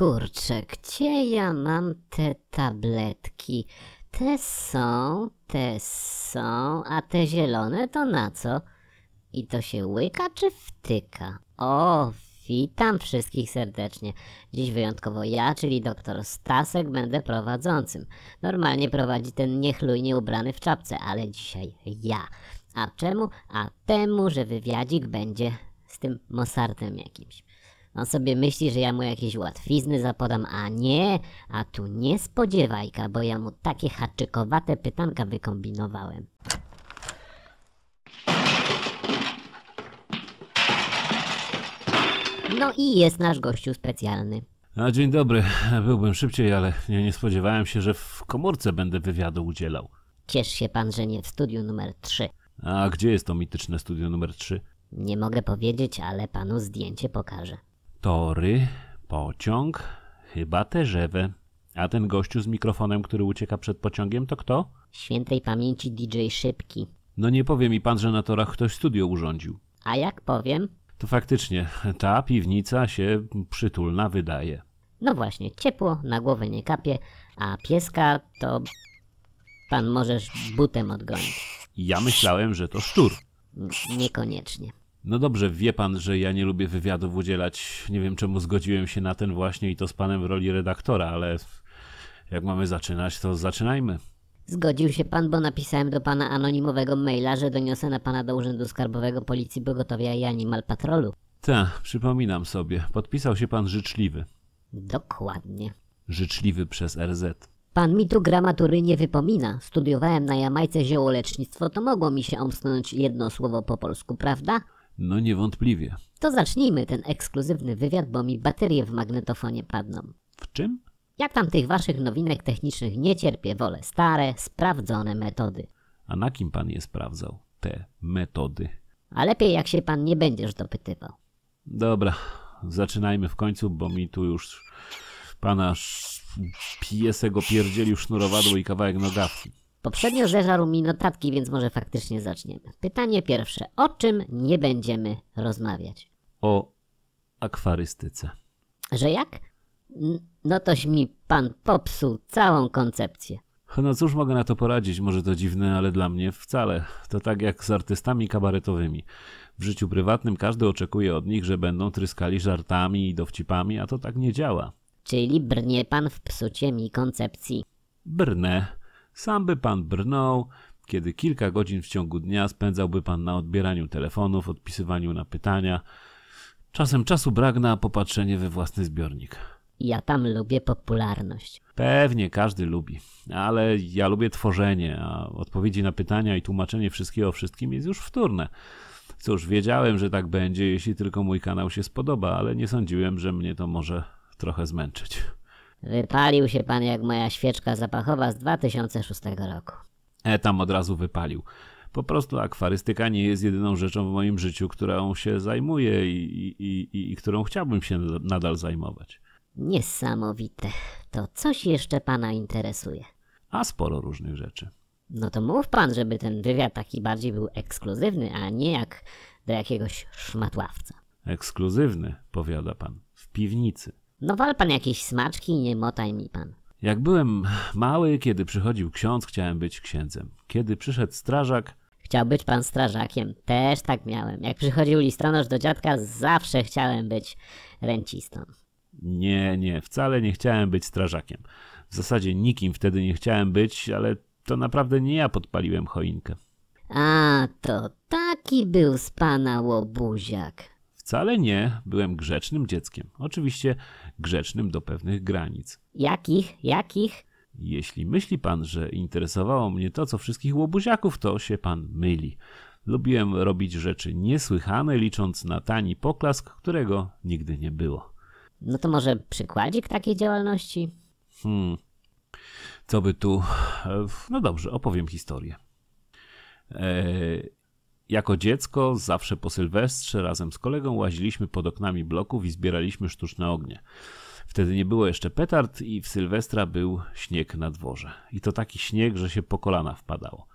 Kurczę, gdzie ja mam te tabletki? Te są, te są, a te zielone to na co? I to się łyka czy wtyka? O, witam wszystkich serdecznie. Dziś wyjątkowo ja, czyli doktor Stasek, będę prowadzącym. Normalnie prowadzi ten niechlujnie ubrany w czapce, ale dzisiaj ja. A czemu? A temu, że wywiadzik będzie z tym Mosartem jakimś. On sobie myśli, że ja mu jakieś łatwizny zapodam, a nie, a tu niespodziewajka, bo ja mu takie haczykowate pytanka wykombinowałem. No i jest nasz gościu specjalny. A dzień dobry, byłbym szybciej, ale nie, nie spodziewałem się, że w komórce będę wywiadu udzielał. Ciesz się pan, że nie w studiu numer 3. A gdzie jest to mityczne studio numer 3? Nie mogę powiedzieć, ale panu zdjęcie pokażę. Tory, pociąg, chyba te Terzewę. A ten gościu z mikrofonem, który ucieka przed pociągiem, to kto? Świętej pamięci DJ Szybki. No nie powie mi pan, że na torach ktoś studio urządził. A jak powiem? To faktycznie, ta piwnica się przytulna wydaje. No właśnie, ciepło, na głowę nie kapie, a pieska to pan możesz butem odgonić. Ja myślałem, że to szczur. N niekoniecznie. No dobrze, wie pan, że ja nie lubię wywiadów udzielać. Nie wiem, czemu zgodziłem się na ten właśnie i to z panem w roli redaktora, ale jak mamy zaczynać, to zaczynajmy. Zgodził się pan, bo napisałem do pana anonimowego maila, że doniosę na pana do Urzędu Skarbowego Policji Bogotowia i Animal Patrolu. Tak, przypominam sobie. Podpisał się pan życzliwy. Dokładnie. Życzliwy przez RZ. Pan mi tu gramatury nie wypomina. Studiowałem na Jamajce ziołolecznictwo, to mogło mi się omsknąć jedno słowo po polsku, prawda? No niewątpliwie. To zacznijmy ten ekskluzywny wywiad, bo mi baterie w magnetofonie padną. W czym? Jak tam tych waszych nowinek technicznych nie cierpię, wolę stare, sprawdzone metody. A na kim pan je sprawdzał, te metody? A lepiej jak się pan nie będziesz dopytywał. Dobra, zaczynajmy w końcu, bo mi tu już pana piesego pierdzielił sznurowadło i kawałek nogawki. Poprzednio zeżarł mi notatki, więc może faktycznie zaczniemy. Pytanie pierwsze. O czym nie będziemy rozmawiać? O akwarystyce. Że jak? No toś mi pan popsuł całą koncepcję. No cóż mogę na to poradzić, może to dziwne, ale dla mnie wcale. To tak jak z artystami kabaretowymi. W życiu prywatnym każdy oczekuje od nich, że będą tryskali żartami i dowcipami, a to tak nie działa. Czyli brnie pan w psucie mi koncepcji. Brnę. Sam by pan brnął, kiedy kilka godzin w ciągu dnia spędzałby pan na odbieraniu telefonów, odpisywaniu na pytania. Czasem czasu brak na popatrzenie we własny zbiornik. Ja tam lubię popularność. Pewnie każdy lubi, ale ja lubię tworzenie, a odpowiedzi na pytania i tłumaczenie wszystkiego wszystkim jest już wtórne. Cóż, wiedziałem, że tak będzie, jeśli tylko mój kanał się spodoba, ale nie sądziłem, że mnie to może trochę zmęczyć. Wypalił się pan jak moja świeczka zapachowa z 2006 roku. E, tam od razu wypalił. Po prostu akwarystyka nie jest jedyną rzeczą w moim życiu, którą się zajmuję i, i, i, i którą chciałbym się nadal zajmować. Niesamowite. To coś jeszcze pana interesuje. A sporo różnych rzeczy. No to mów pan, żeby ten wywiad taki bardziej był ekskluzywny, a nie jak do jakiegoś szmatławca. Ekskluzywny, powiada pan, w piwnicy. No wal pan jakieś smaczki, nie motaj mi pan. Jak byłem mały, kiedy przychodził ksiądz, chciałem być księdzem. Kiedy przyszedł strażak... Chciał być pan strażakiem. Też tak miałem. Jak przychodził listonosz do dziadka, zawsze chciałem być rencistą. Nie, nie, wcale nie chciałem być strażakiem. W zasadzie nikim wtedy nie chciałem być, ale to naprawdę nie ja podpaliłem choinkę. A, to taki był z pana łobuziak. Wcale nie, byłem grzecznym dzieckiem. Oczywiście grzecznym do pewnych granic. Jakich, jakich? Jeśli myśli pan, że interesowało mnie to, co wszystkich łobuziaków, to się pan myli. Lubiłem robić rzeczy niesłychane, licząc na tani poklask, którego nigdy nie było. No to może przykładzik takiej działalności? Hmm. Co by tu. No dobrze, opowiem historię. E, jako dziecko zawsze po Sylwestrze razem z kolegą łaziliśmy pod oknami bloków i zbieraliśmy sztuczne ognie. Wtedy nie było jeszcze petard i w Sylwestra był śnieg na dworze. I to taki śnieg, że się po kolana wpadało.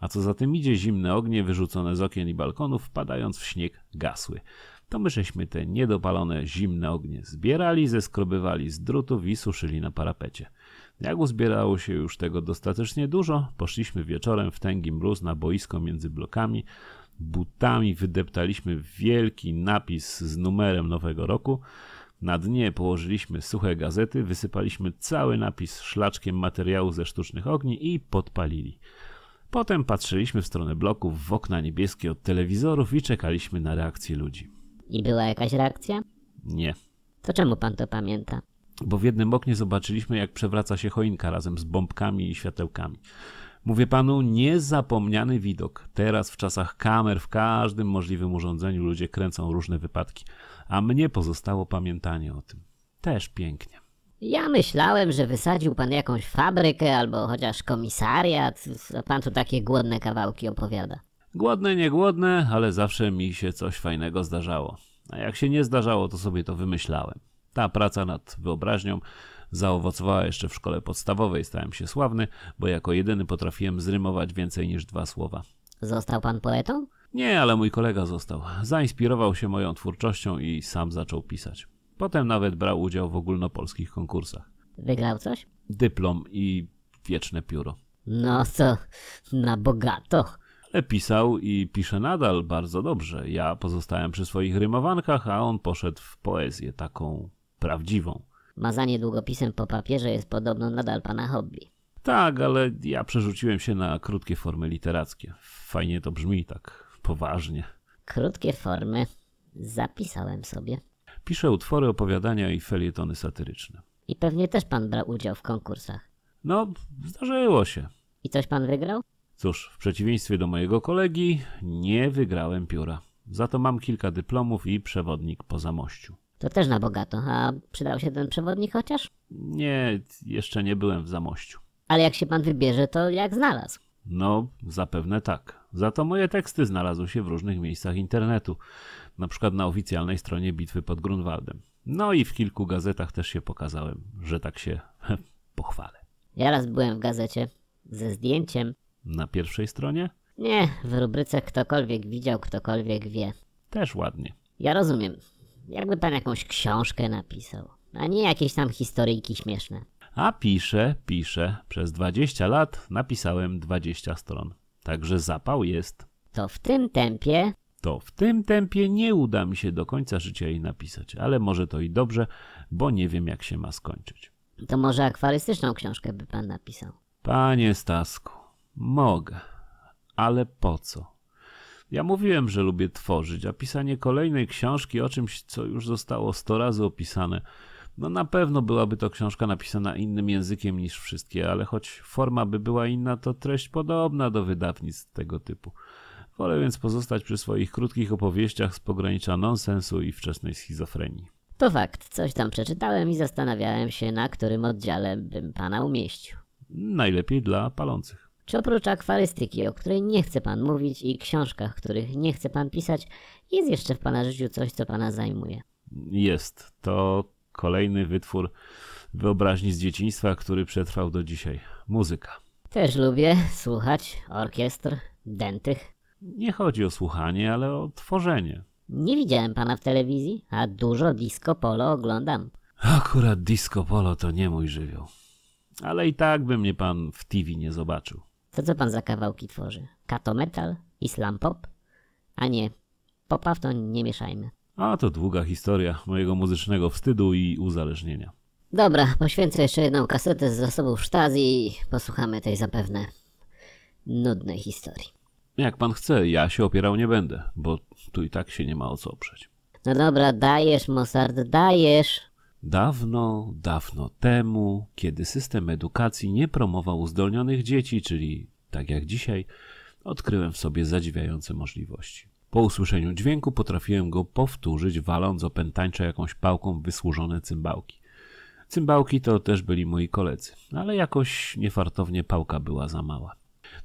A co za tym idzie, zimne ognie wyrzucone z okien i balkonów, wpadając w śnieg, gasły. To my żeśmy te niedopalone zimne ognie zbierali, zeskrobywali z drutów i suszyli na parapecie. Jak uzbierało się już tego dostatecznie dużo, poszliśmy wieczorem w tęgi mróz na boisko między blokami. Butami wydeptaliśmy wielki napis z numerem nowego roku. Na dnie położyliśmy suche gazety, wysypaliśmy cały napis szlaczkiem materiału ze sztucznych ogni i podpalili. Potem patrzyliśmy w stronę bloków, w okna niebieskie od telewizorów i czekaliśmy na reakcję ludzi. I była jakaś reakcja? Nie. To czemu pan to pamięta? bo w jednym oknie zobaczyliśmy, jak przewraca się choinka razem z bombkami i światełkami. Mówię panu, niezapomniany widok. Teraz w czasach kamer w każdym możliwym urządzeniu ludzie kręcą różne wypadki, a mnie pozostało pamiętanie o tym. Też pięknie. Ja myślałem, że wysadził pan jakąś fabrykę albo chociaż komisariat, pan tu takie głodne kawałki opowiada. Głodne, niegłodne, ale zawsze mi się coś fajnego zdarzało. A jak się nie zdarzało, to sobie to wymyślałem. Ta praca nad wyobraźnią zaowocowała jeszcze w szkole podstawowej. Stałem się sławny, bo jako jedyny potrafiłem zrymować więcej niż dwa słowa. Został pan poetą? Nie, ale mój kolega został. Zainspirował się moją twórczością i sam zaczął pisać. Potem nawet brał udział w ogólnopolskich konkursach. Wygrał coś? Dyplom i wieczne pióro. No co, na bogato. Ale pisał i pisze nadal bardzo dobrze. Ja pozostałem przy swoich rymowankach, a on poszedł w poezję taką prawdziwą. Mazanie długopisem po papierze jest podobno nadal pana hobby. Tak, ale ja przerzuciłem się na krótkie formy literackie. Fajnie to brzmi, tak poważnie. Krótkie formy. Zapisałem sobie. Piszę utwory, opowiadania i felietony satyryczne. I pewnie też pan brał udział w konkursach. No, zdarzyło się. I coś pan wygrał? Cóż, w przeciwieństwie do mojego kolegi, nie wygrałem pióra. Za to mam kilka dyplomów i przewodnik po zamościu. To też na bogato. A przydał się ten przewodnik chociaż? Nie, jeszcze nie byłem w Zamościu. Ale jak się pan wybierze, to jak znalazł? No, zapewne tak. Za to moje teksty znalazły się w różnych miejscach internetu, na przykład na oficjalnej stronie bitwy pod Grunwaldem. No i w kilku gazetach też się pokazałem, że tak się pochwalę. Ja raz byłem w gazecie ze zdjęciem. Na pierwszej stronie? Nie, w rubryce ktokolwiek widział, ktokolwiek wie. Też ładnie. Ja rozumiem. Jakby pan jakąś książkę napisał, a nie jakieś tam historyjki śmieszne. A piszę, piszę. Przez 20 lat napisałem 20 stron. Także zapał jest. To w tym tempie to w tym tempie nie uda mi się do końca życia jej napisać, ale może to i dobrze, bo nie wiem jak się ma skończyć. To może akwarystyczną książkę by pan napisał? Panie Stasku, mogę, ale po co? Ja mówiłem, że lubię tworzyć, a pisanie kolejnej książki o czymś, co już zostało 100 razy opisane, no na pewno byłaby to książka napisana innym językiem niż wszystkie, ale choć forma by była inna, to treść podobna do wydawnictw tego typu. Wolę więc pozostać przy swoich krótkich opowieściach z pogranicza nonsensu i wczesnej schizofrenii. To fakt, coś tam przeczytałem i zastanawiałem się, na którym oddziale bym pana umieścił. Najlepiej dla palących. Czy oprócz akwarystyki, o której nie chce Pan mówić i książkach, których nie chce Pan pisać, jest jeszcze w Pana życiu coś, co Pana zajmuje? Jest. To kolejny wytwór wyobraźni z dzieciństwa, który przetrwał do dzisiaj. Muzyka. Też lubię słuchać orkiestr, dętych. Nie chodzi o słuchanie, ale o tworzenie. Nie widziałem Pana w telewizji, a dużo disco polo oglądam. Akurat disco polo to nie mój żywioł. Ale i tak by mnie Pan w TV nie zobaczył. To co pan za kawałki tworzy? Kato metal i slam pop? A nie, popa w to nie mieszajmy. A to długa historia mojego muzycznego wstydu i uzależnienia. Dobra, poświęcę jeszcze jedną kasetę z zasobów sztazji i posłuchamy tej zapewne nudnej historii. Jak pan chce, ja się opierał nie będę, bo tu i tak się nie ma o co oprzeć. No dobra, dajesz Mossard, dajesz. Dawno, dawno temu, kiedy system edukacji nie promował uzdolnionych dzieci, czyli tak jak dzisiaj, odkryłem w sobie zadziwiające możliwości. Po usłyszeniu dźwięku potrafiłem go powtórzyć, waląc opętańczo jakąś pałką wysłużone cymbałki. Cymbałki to też byli moi koledzy, ale jakoś niefartownie pałka była za mała.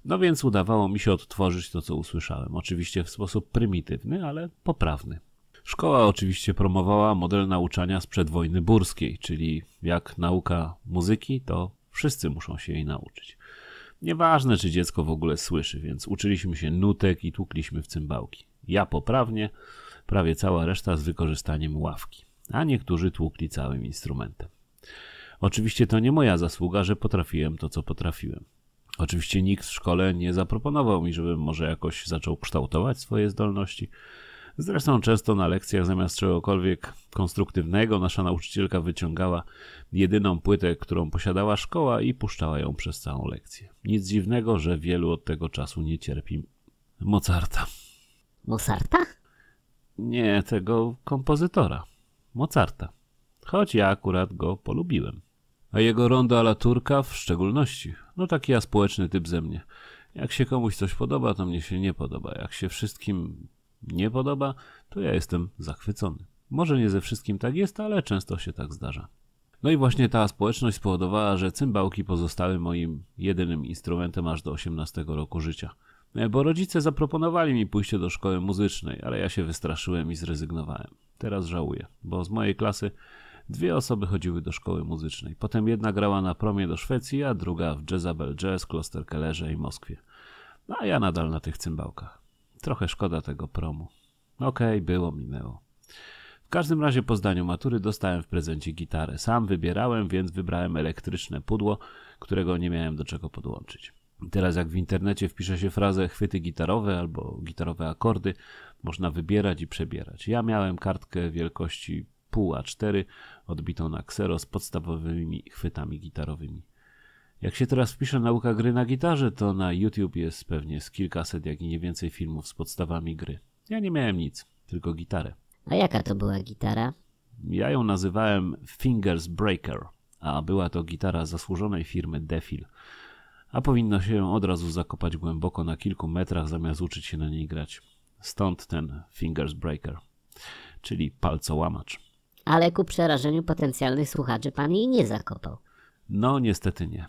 No więc udawało mi się odtworzyć to, co usłyszałem. Oczywiście w sposób prymitywny, ale poprawny. Szkoła oczywiście promowała model nauczania sprzed wojny burskiej, czyli jak nauka muzyki, to wszyscy muszą się jej nauczyć. Nieważne, czy dziecko w ogóle słyszy, więc uczyliśmy się nutek i tłukliśmy w cymbałki. Ja poprawnie, prawie cała reszta z wykorzystaniem ławki, a niektórzy tłukli całym instrumentem. Oczywiście to nie moja zasługa, że potrafiłem to, co potrafiłem. Oczywiście nikt w szkole nie zaproponował mi, żebym może jakoś zaczął kształtować swoje zdolności. Zresztą często na lekcjach zamiast czegokolwiek konstruktywnego nasza nauczycielka wyciągała jedyną płytę, którą posiadała szkoła i puszczała ją przez całą lekcję. Nic dziwnego, że wielu od tego czasu nie cierpi Mozarta. Mozarta? Nie, tego kompozytora. Mozarta. Choć ja akurat go polubiłem. A jego rondo ala turka w szczególności. No taki ja społeczny typ ze mnie. Jak się komuś coś podoba, to mnie się nie podoba. Jak się wszystkim nie podoba, to ja jestem zachwycony. Może nie ze wszystkim tak jest, ale często się tak zdarza. No i właśnie ta społeczność spowodowała, że cymbałki pozostały moim jedynym instrumentem aż do 18 roku życia. Bo rodzice zaproponowali mi pójście do szkoły muzycznej, ale ja się wystraszyłem i zrezygnowałem. Teraz żałuję, bo z mojej klasy dwie osoby chodziły do szkoły muzycznej. Potem jedna grała na promie do Szwecji, a druga w Jezabel Jazz, Klosterkellerze i Moskwie. No a ja nadal na tych cymbałkach. Trochę szkoda tego promu. Okej, okay, było, minęło. W każdym razie po zdaniu matury dostałem w prezencie gitarę. Sam wybierałem, więc wybrałem elektryczne pudło, którego nie miałem do czego podłączyć. Teraz jak w internecie wpisze się frazę chwyty gitarowe albo gitarowe akordy, można wybierać i przebierać. Ja miałem kartkę wielkości pół A4 odbitą na ksero z podstawowymi chwytami gitarowymi. Jak się teraz wpisze nauka gry na gitarze, to na YouTube jest pewnie z kilkaset, jak i nie więcej filmów z podstawami gry. Ja nie miałem nic, tylko gitarę. A jaka to była gitara? Ja ją nazywałem Fingers Breaker, a była to gitara zasłużonej firmy Defil. A powinno się ją od razu zakopać głęboko na kilku metrach, zamiast uczyć się na niej grać. Stąd ten Fingers Breaker, czyli palcołamacz. Ale ku przerażeniu potencjalnych słuchaczy pan jej nie zakopał. No, niestety nie.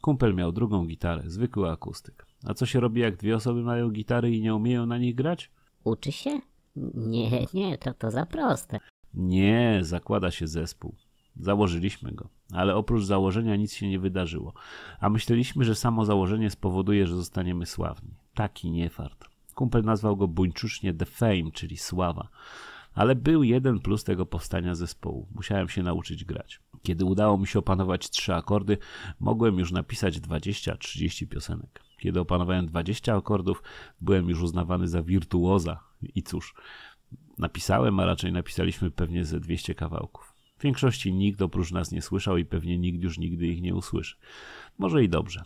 Kumpel miał drugą gitarę, zwykły akustyk. A co się robi, jak dwie osoby mają gitary i nie umieją na nich grać? Uczy się? Nie, nie, to, to za proste. Nie, zakłada się zespół. Założyliśmy go, ale oprócz założenia nic się nie wydarzyło. A myśleliśmy, że samo założenie spowoduje, że zostaniemy sławni. Taki niefart. Kumpel nazwał go buńczucznie The Fame, czyli sława. Ale był jeden plus tego powstania zespołu. Musiałem się nauczyć grać. Kiedy udało mi się opanować trzy akordy, mogłem już napisać 20-30 piosenek. Kiedy opanowałem 20 akordów, byłem już uznawany za wirtuoza. I cóż, napisałem, a raczej napisaliśmy pewnie ze 200 kawałków. W większości nikt oprócz nas nie słyszał i pewnie nikt już nigdy ich nie usłyszy. Może i dobrze.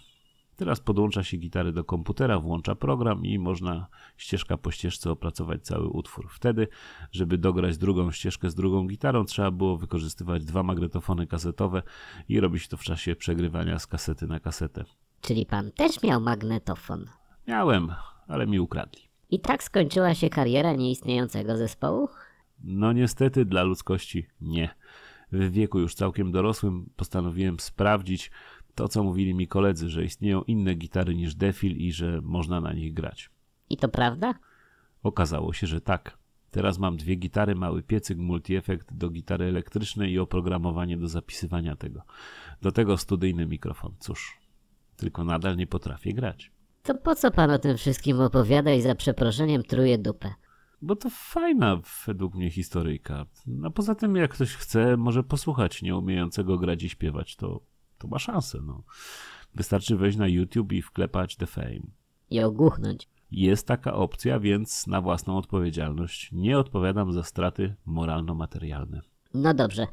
Teraz podłącza się gitary do komputera, włącza program i można ścieżka po ścieżce opracować cały utwór. Wtedy, żeby dograć drugą ścieżkę z drugą gitarą, trzeba było wykorzystywać dwa magnetofony kasetowe i robić to w czasie przegrywania z kasety na kasetę. Czyli pan też miał magnetofon? Miałem, ale mi ukradli. I tak skończyła się kariera nieistniejącego zespołu? No niestety dla ludzkości nie. W wieku już całkiem dorosłym postanowiłem sprawdzić, to, co mówili mi koledzy, że istnieją inne gitary niż Defil i że można na nich grać. I to prawda? Okazało się, że tak. Teraz mam dwie gitary, mały piecyk, multiefekt do gitary elektrycznej i oprogramowanie do zapisywania tego. Do tego studyjny mikrofon. Cóż, tylko nadal nie potrafię grać. To po co pan o tym wszystkim opowiada i za przeproszeniem truje dupę? Bo to fajna według mnie historyjka. A no poza tym, jak ktoś chce, może posłuchać nieumiejącego grać i śpiewać. To to ma szansę. No. Wystarczy wejść na YouTube i wklepać The Fame. I ogłuchnąć. Jest taka opcja, więc na własną odpowiedzialność nie odpowiadam za straty moralno-materialne. No dobrze,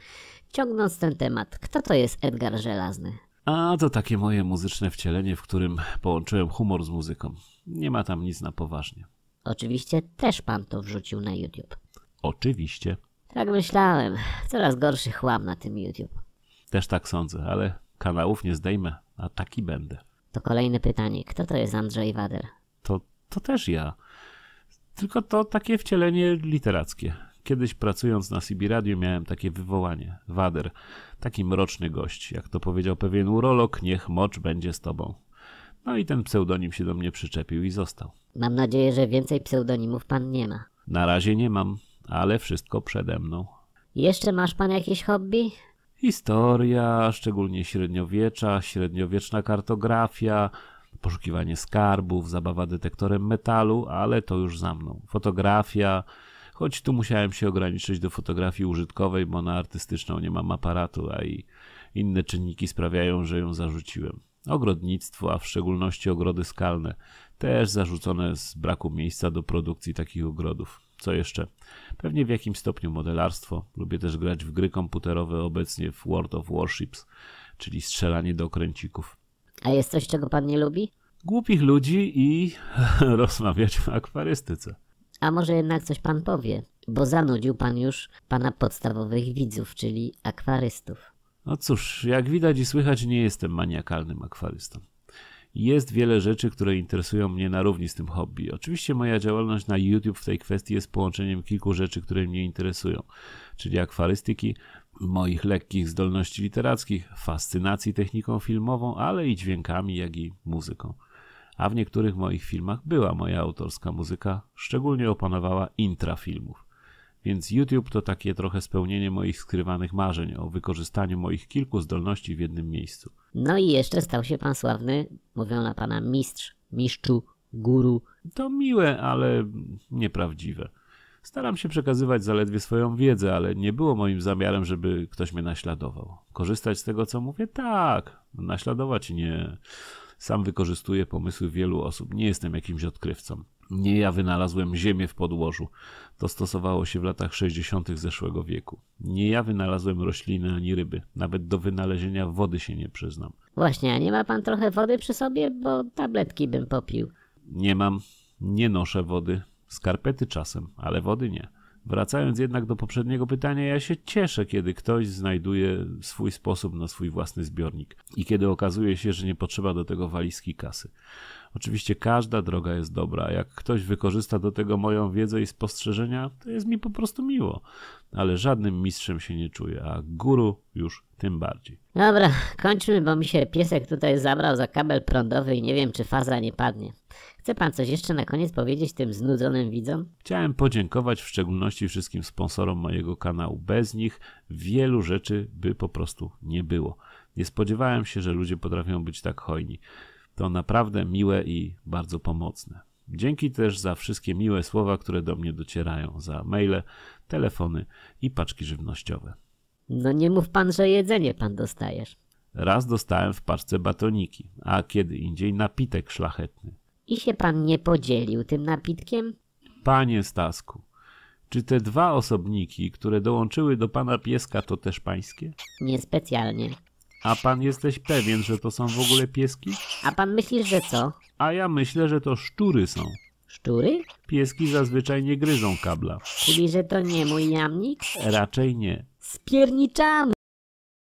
ciągnąc ten temat, kto to jest Edgar Żelazny? A to takie moje muzyczne wcielenie, w którym połączyłem humor z muzyką. Nie ma tam nic na poważnie. Oczywiście też pan to wrzucił na YouTube. Oczywiście. Tak myślałem. Coraz gorszy chłam na tym YouTube. Też tak sądzę, ale kanałów nie zdejmę, a taki będę. To kolejne pytanie. Kto to jest Andrzej Wader? To, to też ja. Tylko to takie wcielenie literackie. Kiedyś pracując na CB Radio miałem takie wywołanie. Wader, taki mroczny gość, jak to powiedział pewien urolog, niech mocz będzie z tobą. No i ten pseudonim się do mnie przyczepił i został. Mam nadzieję, że więcej pseudonimów pan nie ma. Na razie nie mam, ale wszystko przede mną. Jeszcze masz pan jakieś hobby? Historia, szczególnie średniowiecza, średniowieczna kartografia, poszukiwanie skarbów, zabawa detektorem metalu, ale to już za mną. Fotografia, choć tu musiałem się ograniczyć do fotografii użytkowej, bo na artystyczną nie mam aparatu, a i inne czynniki sprawiają, że ją zarzuciłem. Ogrodnictwo, a w szczególności ogrody skalne, też zarzucone z braku miejsca do produkcji takich ogrodów. Co jeszcze? Pewnie w jakimś stopniu modelarstwo. Lubię też grać w gry komputerowe, obecnie w World of Warships, czyli strzelanie do kręcików. A jest coś, czego pan nie lubi? Głupich ludzi i rozmawiać w akwarystyce. A może jednak coś pan powie, bo zanudził pan już pana podstawowych widzów, czyli akwarystów. No cóż, jak widać i słychać, nie jestem maniakalnym akwarystą. Jest wiele rzeczy, które interesują mnie na równi z tym hobby. Oczywiście moja działalność na YouTube w tej kwestii jest połączeniem kilku rzeczy, które mnie interesują, czyli akwarystyki, moich lekkich zdolności literackich, fascynacji techniką filmową, ale i dźwiękami, jak i muzyką. A w niektórych moich filmach była moja autorska muzyka, szczególnie opanowała intra filmów. Więc YouTube to takie trochę spełnienie moich skrywanych marzeń o wykorzystaniu moich kilku zdolności w jednym miejscu. No i jeszcze stał się pan sławny, mówią na pana mistrz, mistrzu, guru. To miłe, ale nieprawdziwe. Staram się przekazywać zaledwie swoją wiedzę, ale nie było moim zamiarem, żeby ktoś mnie naśladował. Korzystać z tego, co mówię? Tak. Naśladować nie. Sam wykorzystuję pomysły wielu osób. Nie jestem jakimś odkrywcą. Nie ja wynalazłem ziemię w podłożu. To stosowało się w latach 60. zeszłego wieku. Nie ja wynalazłem rośliny ani ryby. Nawet do wynalezienia wody się nie przyznam. Właśnie, a nie ma pan trochę wody przy sobie, bo tabletki bym popił. Nie mam, nie noszę wody. Skarpety czasem, ale wody nie. Wracając jednak do poprzedniego pytania, ja się cieszę, kiedy ktoś znajduje swój sposób na swój własny zbiornik i kiedy okazuje się, że nie potrzeba do tego walizki kasy. Oczywiście każda droga jest dobra. Jak ktoś wykorzysta do tego moją wiedzę i spostrzeżenia, to jest mi po prostu miło. Ale żadnym mistrzem się nie czuję, a guru już tym bardziej. Dobra, kończmy, bo mi się piesek tutaj zabrał za kabel prądowy i nie wiem, czy faza nie padnie. Chce pan coś jeszcze na koniec powiedzieć tym znudzonym widzom? Chciałem podziękować w szczególności wszystkim sponsorom mojego kanału. Bez nich wielu rzeczy by po prostu nie było. Nie spodziewałem się, że ludzie potrafią być tak hojni. To naprawdę miłe i bardzo pomocne. Dzięki też za wszystkie miłe słowa, które do mnie docierają, za maile, telefony i paczki żywnościowe. No nie mów pan, że jedzenie pan dostajesz. Raz dostałem w paczce batoniki, a kiedy indziej napitek szlachetny. I się pan nie podzielił tym napitkiem? Panie Stasku, czy te dwa osobniki, które dołączyły do pana pieska, to też pańskie? Niespecjalnie. A pan jesteś pewien, że to są w ogóle pieski? A pan myślisz, że co? A ja myślę, że to szczury są. Szczury? Pieski zazwyczaj nie gryzą kabla. Czyli, że to nie mój jamnik? Raczej nie. Spierniczamy!